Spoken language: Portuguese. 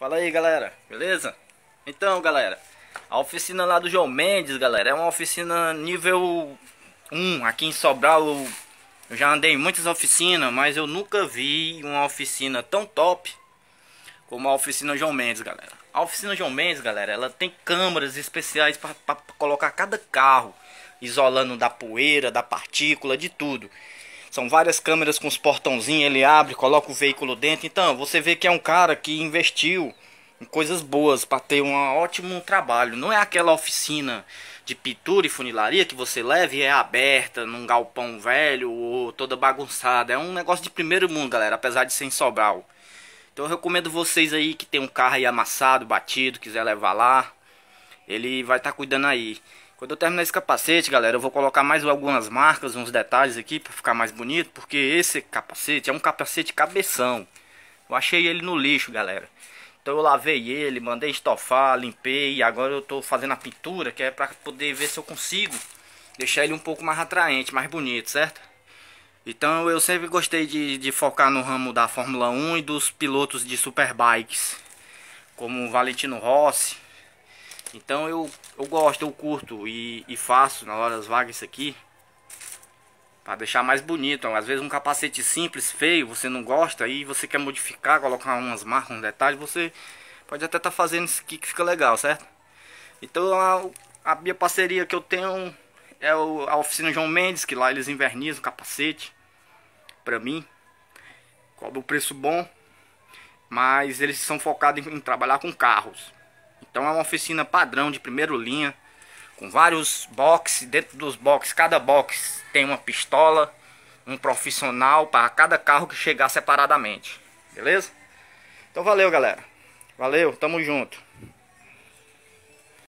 Fala aí, galera. Beleza? Então, galera, a oficina lá do João Mendes, galera, é uma oficina nível 1. Aqui em Sobral eu já andei em muitas oficinas, mas eu nunca vi uma oficina tão top como a oficina João Mendes, galera. A oficina João Mendes, galera, ela tem câmaras especiais para colocar cada carro, isolando da poeira, da partícula, de tudo. São várias câmeras com os portãozinhos, ele abre, coloca o veículo dentro. Então, você vê que é um cara que investiu em coisas boas para ter um ótimo trabalho. Não é aquela oficina de pintura e funilaria que você leva e é aberta num galpão velho ou toda bagunçada. É um negócio de primeiro mundo, galera, apesar de ser em Sobral. Então eu recomendo vocês aí que tem um carro aí amassado, batido, quiser levar lá. Ele vai estar tá cuidando aí. Quando eu terminar esse capacete, galera, eu vou colocar mais algumas marcas, uns detalhes aqui para ficar mais bonito, porque esse capacete é um capacete cabeção. Eu achei ele no lixo, galera. Então eu lavei ele, mandei estofar, limpei e agora eu tô fazendo a pintura, que é para poder ver se eu consigo deixar ele um pouco mais atraente, mais bonito, certo? Então eu sempre gostei de, de focar no ramo da Fórmula 1 e dos pilotos de superbikes, como Valentino Rossi, então eu, eu gosto, eu curto e, e faço na hora das vagas isso aqui. Pra deixar mais bonito. Às vezes um capacete simples, feio, você não gosta e você quer modificar, colocar umas marcas, um detalhe, você pode até estar tá fazendo isso aqui que fica legal, certo? Então a, a minha parceria que eu tenho é o, a oficina João Mendes, que lá eles invernizam capacete pra mim. Cobra um preço bom. Mas eles são focados em, em trabalhar com carros. Então é uma oficina padrão de primeira linha, com vários boxes, dentro dos boxes, cada box tem uma pistola, um profissional para cada carro que chegar separadamente. Beleza? Então valeu, galera. Valeu, tamo junto.